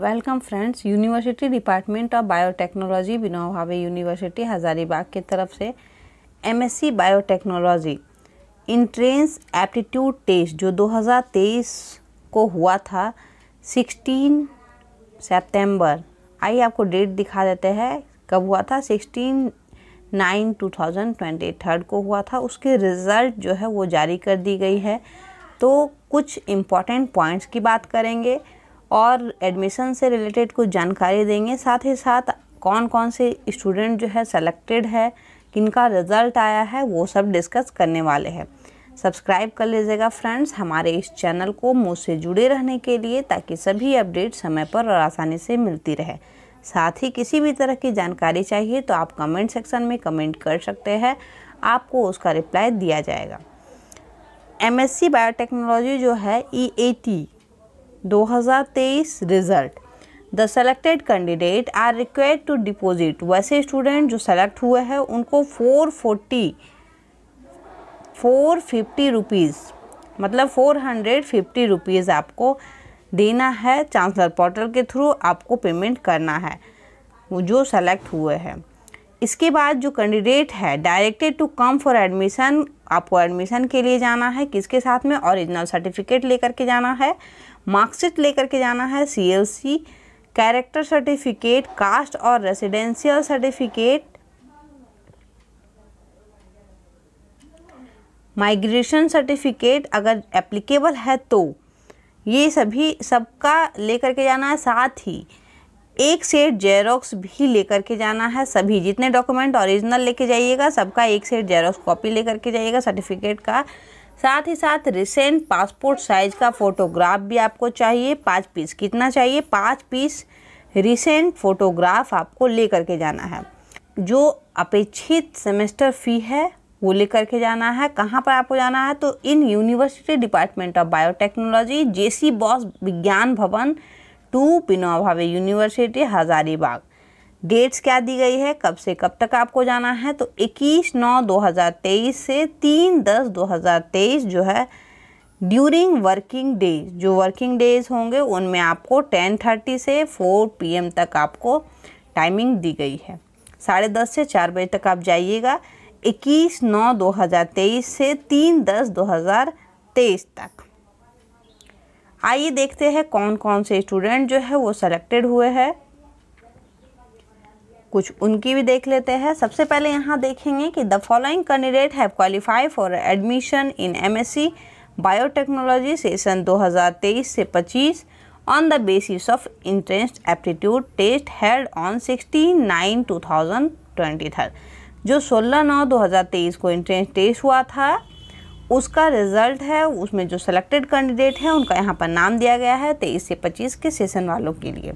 welcome friends university department of biotechnology बिना Bhave university Hazaribagh की तरफ से MSc biotechnology entrance aptitude test जो 2023 को हुआ था 16 सितंबर आइए आपको डेट दिखा देते हैं कब हुआ था 16 nine two thousand twenty third को हुआ था उसके रिज़ल्ट जो है वो जारी कर दी गई है तो कुछ इम्पॉर्टेंट पॉइंट्स की बात करेंगे और एडमिशन से रिलेटेड कुछ जानकारी देंगे साथ ही साथ कौन कौन से स्टूडेंट जो है सेलेक्टेड है किनका रिज़ल्ट आया है वो सब डिस्कस करने वाले हैं सब्सक्राइब कर लीजिएगा फ्रेंड्स हमारे इस चैनल को मुझसे जुड़े रहने के लिए ताकि सभी अपडेट समय पर और आसानी से मिलती रहे साथ ही किसी भी तरह की जानकारी चाहिए तो आप कमेंट सेक्शन में कमेंट कर सकते हैं आपको उसका रिप्लाई दिया जाएगा एम एस सी बायोटेक्नोलॉजी जो है ई e 2023 result the selected candidate are required to deposit वैसे स्टूडेंट जो सेलेक्ट हुए हैं उनको 440 फिफ्टी रुपीज़ मतलब फोर हंड्रेड फिफ्टी रुपीज़ आपको देना है चांसलर पोर्टल के थ्रू आपको पेमेंट करना है जो सेलेक्ट हुए हैं इसके बाद जो कैंडिडेट है directed to come for admission आपको एडमिशन के लिए जाना है किसके साथ में ओरिजिनल सर्टिफिकेट लेकर के जाना है मार्कशीट लेकर के जाना है सीएलसी कैरेक्टर सर्टिफिकेट कास्ट और रेसिडेंशियल सर्टिफिकेट माइग्रेशन सर्टिफिकेट अगर एप्लीकेबल है तो ये सभी सबका लेकर के जाना है साथ ही एक सेट जेरोक्स भी लेकर के जाना है सभी जितने डॉक्यूमेंट ओरिजिनल लेके जाइएगा सबका एक सेट जेरोक्स कॉपी लेकर के जाइएगा सर्टिफिकेट का साथ ही साथ रिसेंट पासपोर्ट साइज का फ़ोटोग्राफ भी आपको चाहिए पाँच पीस कितना चाहिए पाँच पीस रिसेंट फ़ोटोग्राफ आपको लेकर के जाना है जो अपेक्षित सेमेस्टर फ़ी है वो लेकर के जाना है कहाँ पर आपको जाना है तो in university department of biotechnology JC Bose Vigyan Bhawan to पिनवा भावे यूनिवर्सिटी हज़ारीबाग डेट्स क्या दी गई है कब से कब तक आपको जाना है तो 21 नौ 2023 से 3 दस 2023 जो है ड्यूरिंग वर्किंग डेज जो वर्किंग डेज होंगे उनमें आपको 10:30 से 4 पीएम तक आपको टाइमिंग दी गई है साढ़े दस से चार बजे तक आप जाइएगा 21 नौ 2023 से 3 दस 2023 तक आइए देखते हैं कौन कौन से स्टूडेंट जो है वो सेलेक्टेड हुए हैं कुछ उनकी भी देख लेते हैं सबसे पहले यहाँ देखेंगे कि the following candidate have qualify for admission in MSc biotechnology session 2023 से 25 of the aptitude test entrance on test nine two 16 twenty 2023 जो 16 नौ 2023 को इंट्रेंस टेस्ट हुआ था उसका रिज़ल्ट है उसमें जो सिलेक्टेड कैंडिडेट है उनका यहाँ पर नाम दिया गया है तेईस से पच्चीस के सेशन वालों के लिए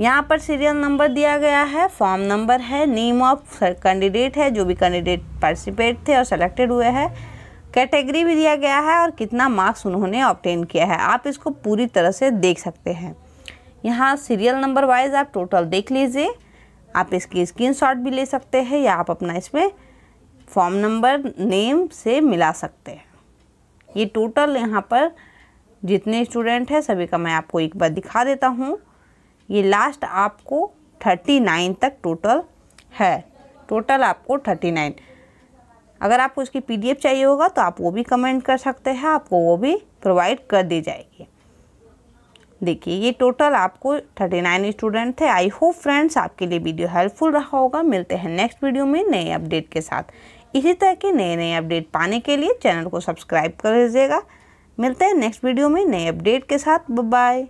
यहाँ पर सीरियल नंबर दिया गया है फॉर्म नंबर है नेम ऑफ कैंडिडेट है जो भी कैंडिडेट पार्टिसिपेट थे और सेलेक्टेड हुए हैं कैटेगरी भी दिया गया है और कितना मार्क्स उन्होंने ऑप्टेन किया है आप इसको पूरी तरह से देख सकते हैं यहाँ सीरियल नंबर वाइज आप टोटल देख लीजिए आप इसकी स्क्रीनशॉट भी ले सकते हैं या आप अपना इसमें फॉर्म नंबर नेम से मिला सकते हैं ये टोटल यहाँ पर जितने स्टूडेंट हैं सभी का मैं आपको एक बार दिखा देता हूँ ये लास्ट आपको थर्टी नाइन तक टोटल है टोटल आपको थर्टी नाइन अगर आपको उसकी पीडीएफ चाहिए होगा तो आप वो भी कमेंट कर सकते हैं आपको वो भी प्रोवाइड कर दी जाएगी देखिए ये टोटल आपको थर्टी नाइन स्टूडेंट थे आई होप फ्रेंड्स आपके लिए वीडियो हेल्पफुल रहा होगा मिलते हैं नेक्स्ट वीडियो में नए अपडेट के साथ इसी तरह के नए नए अपडेट पाने के लिए चैनल को सब्सक्राइब कर लीजिएगा मिलते हैं नेक्स्ट वीडियो में नए अपडेट के साथ बाय